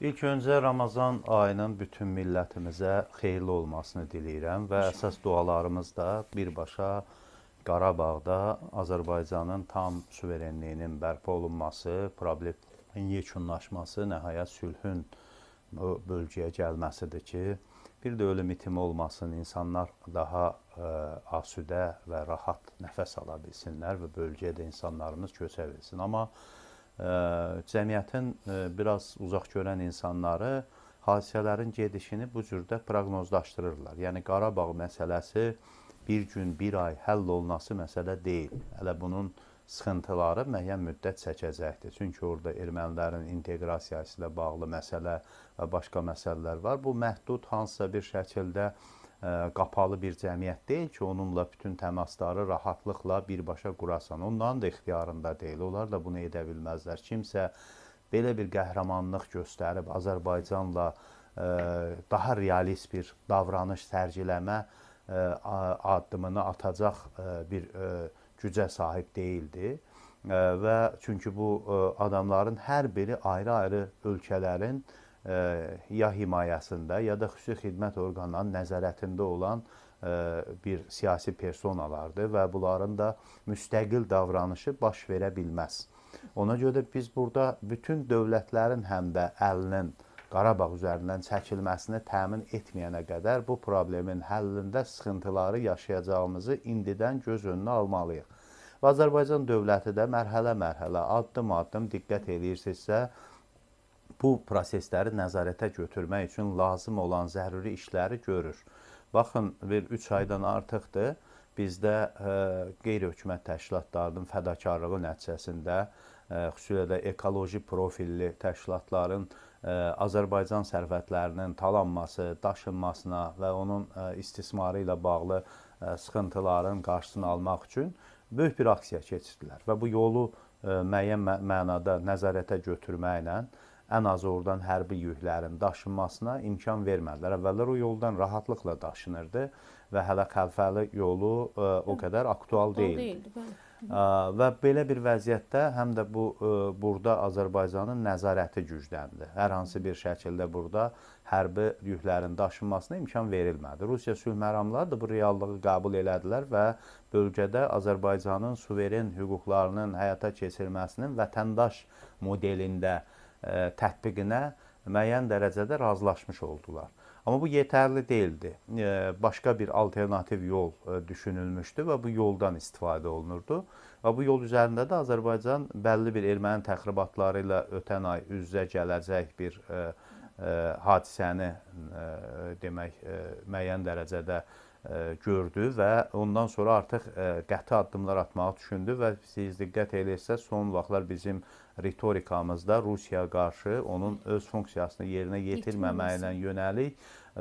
İlk öncə Ramazan ayının bütün millətimizə xeyirli olmasını diləyirəm və əsas dualarımız da birbaşa Qarabağda Azərbaycanın tam suverenliyinin bərpa olunması, problemin yekunlaşması, nəhayət sülhün o bölgəyə gəlməsidir ki, bir də ölüm itimi olmasın, insanlar daha ə, e, asudə və rahat nəfəs ala bilsinlər və bölgəyə də insanlarımız köçə bilsin. Amma cəmiyyətin e, biraz uzaq görən insanları hadisələrin gedişini bu cürdə proqnozlaşdırırlar. Yəni Qarabağ məsələsi bir gün, bir ay həll olunası məsələ deyil. Hələ bunun sıxıntıları müəyyən müddət çəkəcəkdir. Çünki orada ermənilərin inteqrasiyası ilə bağlı məsələ və başqa məsələlər var. Bu məhdud hansısa bir şəkildə qapalı bir cəmiyyət deyil ki, onunla bütün təmasları rahatlıqla birbaşa qurasan. Onların da ixtiyarında deyil. Onlar da bunu edə bilməzlər. Kimsə belə bir qəhrəmanlıq göstərib Azərbaycanla daha realist bir davranış sərgiləmə addımını atacaq bir gücə sahib deyildi və çünki bu adamların hər biri ayrı-ayrı ölkələrin E, ya himayəsində, ya da xüsusi xidmət orqanlarının nəzarətində olan e, bir siyasi personalardır və bunların da müstəqil davranışı baş verə bilməz. Ona görə də biz burada bütün dövlətlərin həm də əlinin Qarabağ üzərindən çəkilməsini təmin etməyənə qədər bu problemin həllində sıxıntıları yaşayacağımızı indidən göz önünə almalıyıq. Və Azərbaycan dövləti də mərhələ-mərhələ, addım-addım diqqət eləyirsinizsə, bu prosesləri nəzarətə götürmək üçün lazım olan zəruri işləri görür. Baxın, bir 3 aydan artıqdır bizdə e, qeyri-hökumət təşkilatlarının fədakarlığı nəticəsində e, xüsusilə də ekoloji profilli təşkilatların e, Azərbaycan sərvətlərinin talanması, daşınmasına və onun istismarı ilə bağlı sıxıntıların qarşısını almaq üçün böyük bir aksiya keçirdilər və bu yolu müəyyən mənada nəzarətə götürməklə ən azı oradan hərbi yüklərin daşınmasına imkan vermədilər. Əvvəllər o yoldan rahatlıqla daşınırdı və hələ Xəlfəli yolu ə, e, o qədər aktual deyildi. deyildi bəli. Ə, e, və belə bir vəziyyətdə həm də bu ə, e, burada Azərbaycanın nəzarəti gücləndi. Hər hansı bir şəkildə burada hərbi yüklərin daşınmasına imkan verilmədi. Rusiya sülh məramları da bu reallığı qəbul elədilər və bölgədə Azərbaycanın suveren hüquqlarının həyata keçirilməsinin vətəndaş modelində ə, E, tətbiqinə müəyyən dərəcədə razılaşmış oldular. Amma bu yetərli değildi. E, başqa bir alternativ yol e, düşünülmüşdü və bu yoldan istifadə olunurdu. Və bu yol üzərində də Azərbaycan bəlli bir erməni təxribatları ilə ötən ay üz-üzə gələcək bir hadisəni demək müəyyən dərəcədə E, gördü və ondan sonra artıq e, qəti addımlar atmağı düşündü və siz diqqət eləyirsiniz, son vaxtlar bizim ritorikamızda Rusiyaya qarşı onun öz funksiyasını yerinə yetirməməyinə yönəlik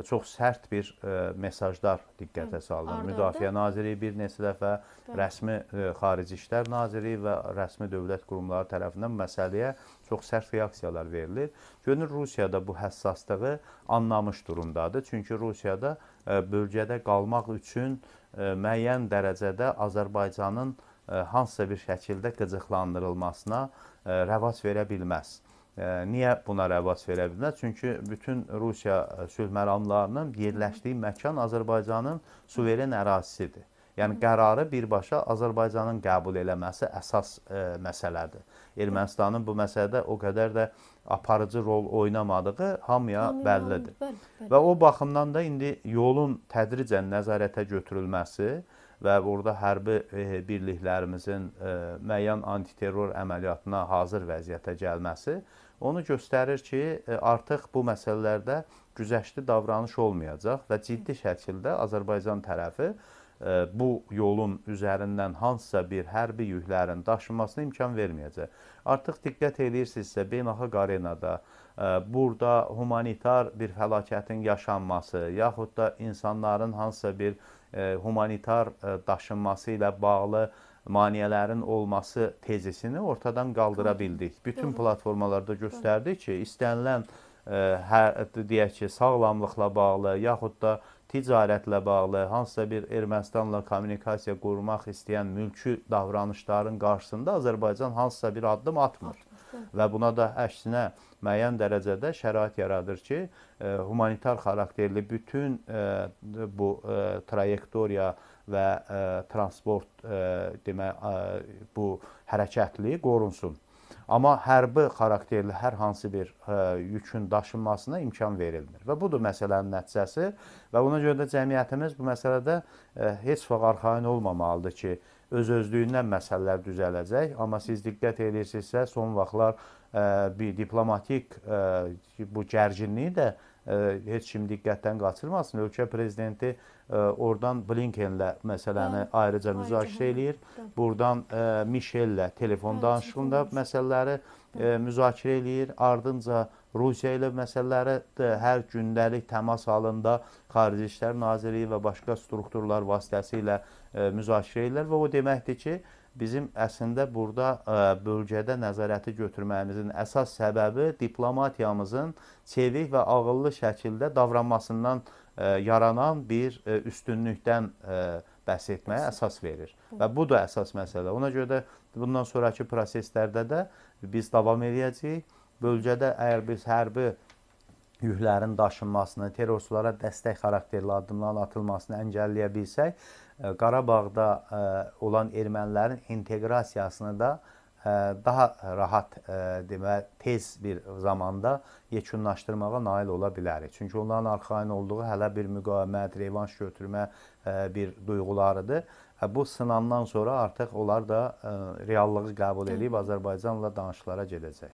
çox sərt bir ə, mesajlar diqqətə hə, salınır. Müdafiə naziri bir neçə dəfə, Bəli. rəsmi ə, xarici işlər naziri və rəsmi dövlət qurumları tərəfindən məsələyə çox sərt reaksiyalar verilir. Görünür Rusiyada bu həssaslığı anlamış durumdadır. Çünki Rusiyada ə, bölgədə qalmaq üçün ə, müəyyən dərəcədə Azərbaycanın ə, hansısa bir şəkildə qıcıqlandırılmasına ə, rəvac verə bilməz. Niyə buna rəvac verə bildilər? Çünki bütün Rusiya e, sülh məramlarının yerləşdiyi məkan Azərbaycanın suveren ərazisidir. Yəni qərarı birbaşa Azərbaycanın qəbul eləməsi əsas ə, e, məsələdir. Ermənistanın bu məsələdə o qədər də aparıcı rol oynamadığı hamıya bəllidir. Bəli, bəli. Və o baxımdan da indi yolun tədricən nəzarətə götürülməsi, və burada hərbi e, birliklərimizin e, müəyyən antiterror əməliyyatına hazır vəziyyətə gəlməsi onu göstərir ki, e, artıq bu məsələlərdə güzəştli davranış olmayacaq və ciddi şəkildə Azərbaycan tərəfi bu yolun üzərindən hansısa bir hərbi yüklərin daşınmasına imkan verməyəcək. Artıq diqqət eləyirsinizsə, beynəlxalq arenada burada humanitar bir fəlakətin yaşanması, yaxud da insanların hansısa bir E, humanitar e, daşınması ilə bağlı maneələrin olması tezisini ortadan qaldıra bildik. Bütün platformalarda göstərdik ki, istənilən e, hər deyək ki, sağlamlıqla bağlı yaxud da ticarətlə bağlı, hansısa bir Ermənistanla kommunikasiya qurmaq istəyən mülki davranışların qarşısında Azərbaycan hansısa bir addım atmır və buna da əksinə müəyyən dərəcədə şərait yaradır ki, e, humanitar xarakterli bütün e, bu e, trayektoriya və transport demə bu hərəkətli qorunsun. Amma hərbi xarakterli hər hansı bir ə, yükün daşınmasına imkan verilmir. Və budur məsələnin nəticəsi və ona görə də cəmiyyətimiz bu məsələdə ə, heç vaxt arxayın olmamalıdır ki, öz-özlüyündən məsələlər düzələcək. Amma siz diqqət edirsinizsə, son vaxtlar ə, e, bir diplomatik ə, e, bu gərginliyi də ə, e, heç kim diqqətdən qaçırmasın. Ölkə prezidenti ə, oradan Blinkenlə məsələni Bəli. Hə, ayrıca müzakirə hə, eləyir. Hə. Buradan ə, Michellə telefon danışığında məsələləri ə, müzakirə eləyir. Ardınca Rusiya ilə məsələləri də hər gündəlik təmas halında Xarici İşlər Nazirliyi və başqa strukturlar vasitəsilə ə, e, müzakirə edirlər və o deməkdir ki, bizim əslində burada ə, e, bölgədə nəzarəti götürməyimizin əsas səbəbi diplomatiyamızın çevik və ağıllı şəkildə davranmasından ə, e, yaranan bir ə, üstünlükdən ə, bəhs etməyə əsas verir. Və bu da əsas məsələ. Ona görə də bundan sonrakı proseslərdə də biz davam edəcəyik bölgədə əgər biz hərbi yüklərin daşınmasını, terrorçulara dəstək xarakterli addımların atılmasını əngəlləyə bilsək, e, Qarabağda e, olan ermənilərin inteqrasiyasını da e, daha rahat demə tez bir zamanda yekunlaşdırmağa nail ola bilərik. Çünki onların arxayın olduğu hələ bir müqavimət, revanş götürmə bir duyğularıdır. Bu sınandan sonra artıq onlar da reallığı qəbul edib Azərbaycanla danışıqlara gedəcək.